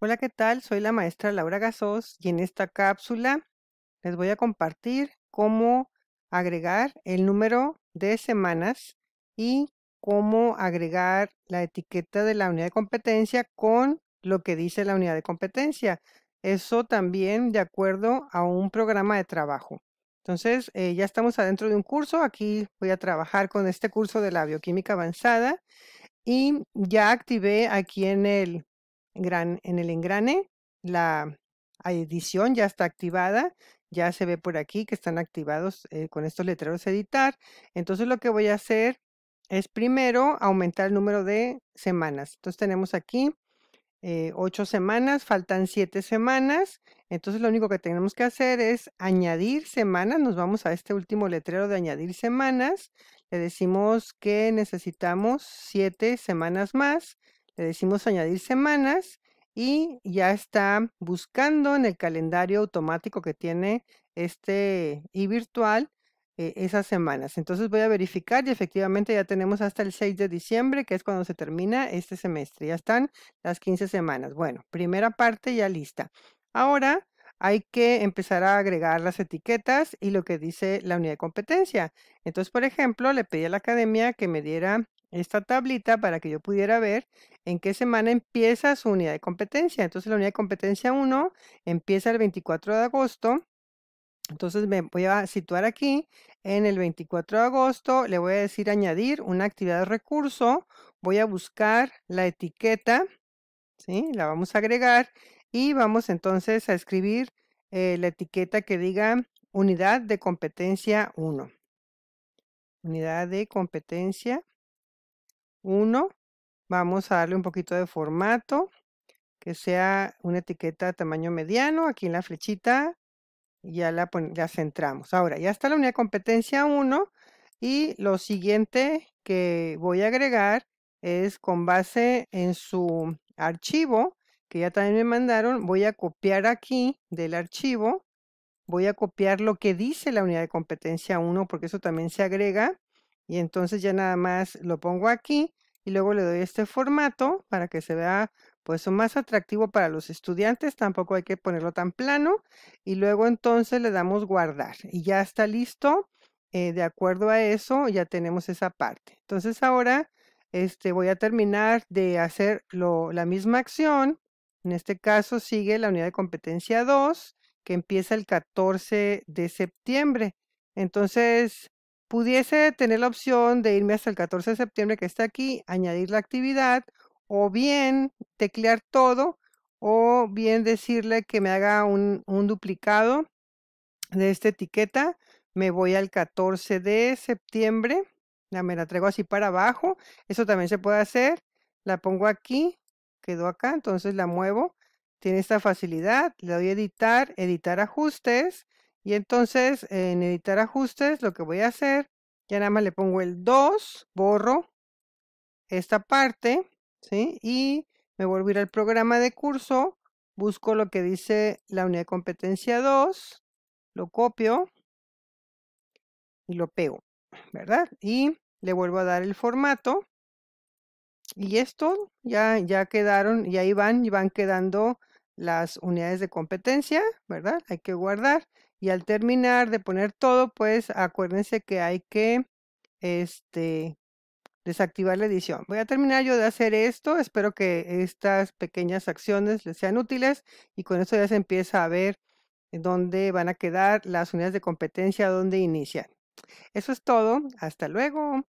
Hola, ¿qué tal? Soy la maestra Laura Gasos y en esta cápsula les voy a compartir cómo agregar el número de semanas y cómo agregar la etiqueta de la unidad de competencia con lo que dice la unidad de competencia. Eso también de acuerdo a un programa de trabajo. Entonces, eh, ya estamos adentro de un curso. Aquí voy a trabajar con este curso de la bioquímica avanzada y ya activé aquí en el en el engrane. La edición ya está activada. Ya se ve por aquí que están activados eh, con estos letreros editar. Entonces lo que voy a hacer es primero aumentar el número de semanas. Entonces tenemos aquí eh, ocho semanas, faltan siete semanas. Entonces lo único que tenemos que hacer es añadir semanas. Nos vamos a este último letrero de añadir semanas. Le decimos que necesitamos siete semanas más. Le decimos añadir semanas y ya está buscando en el calendario automático que tiene este y virtual eh, esas semanas. Entonces voy a verificar y efectivamente ya tenemos hasta el 6 de diciembre, que es cuando se termina este semestre. Ya están las 15 semanas. Bueno, primera parte ya lista. Ahora hay que empezar a agregar las etiquetas y lo que dice la unidad de competencia. Entonces, por ejemplo, le pedí a la academia que me diera esta tablita para que yo pudiera ver en qué semana empieza su unidad de competencia. Entonces la unidad de competencia 1 empieza el 24 de agosto. Entonces me voy a situar aquí en el 24 de agosto. Le voy a decir añadir una actividad de recurso. Voy a buscar la etiqueta. ¿sí? La vamos a agregar y vamos entonces a escribir eh, la etiqueta que diga unidad de competencia 1. Unidad de competencia 1. Vamos a darle un poquito de formato, que sea una etiqueta de tamaño mediano. Aquí en la flechita ya la, la centramos. Ahora, ya está la unidad de competencia 1 y lo siguiente que voy a agregar es con base en su archivo, que ya también me mandaron, voy a copiar aquí del archivo, voy a copiar lo que dice la unidad de competencia 1, porque eso también se agrega, y entonces ya nada más lo pongo aquí y luego le doy este formato para que se vea pues más atractivo para los estudiantes, tampoco hay que ponerlo tan plano y luego entonces le damos guardar y ya está listo. Eh, de acuerdo a eso ya tenemos esa parte. Entonces ahora este, voy a terminar de hacer lo, la misma acción. En este caso sigue la unidad de competencia 2 que empieza el 14 de septiembre. Entonces pudiese tener la opción de irme hasta el 14 de septiembre que está aquí, añadir la actividad o bien teclear todo o bien decirle que me haga un, duplicado de esta etiqueta. Me voy al 14 de septiembre. Ya me la traigo así para abajo. Eso también se puede hacer. La pongo aquí. Quedó acá. Entonces la muevo. Tiene esta facilidad. Le doy editar, editar ajustes. Y entonces eh, en editar ajustes lo que voy a hacer, ya nada más le pongo el 2, borro esta parte, ¿sí? Y me vuelvo a ir al programa de curso, busco lo que dice la unidad de competencia 2, lo copio y lo pego, ¿verdad? Y le vuelvo a dar el formato y esto ya, ya quedaron y ahí van y van quedando las unidades de competencia, ¿verdad? Hay que guardar y al terminar de poner todo, pues acuérdense que hay que este, desactivar la edición. Voy a terminar yo de hacer esto. Espero que estas pequeñas acciones les sean útiles y con esto ya se empieza a ver dónde van a quedar las unidades de competencia, dónde inician. Eso es todo. Hasta luego.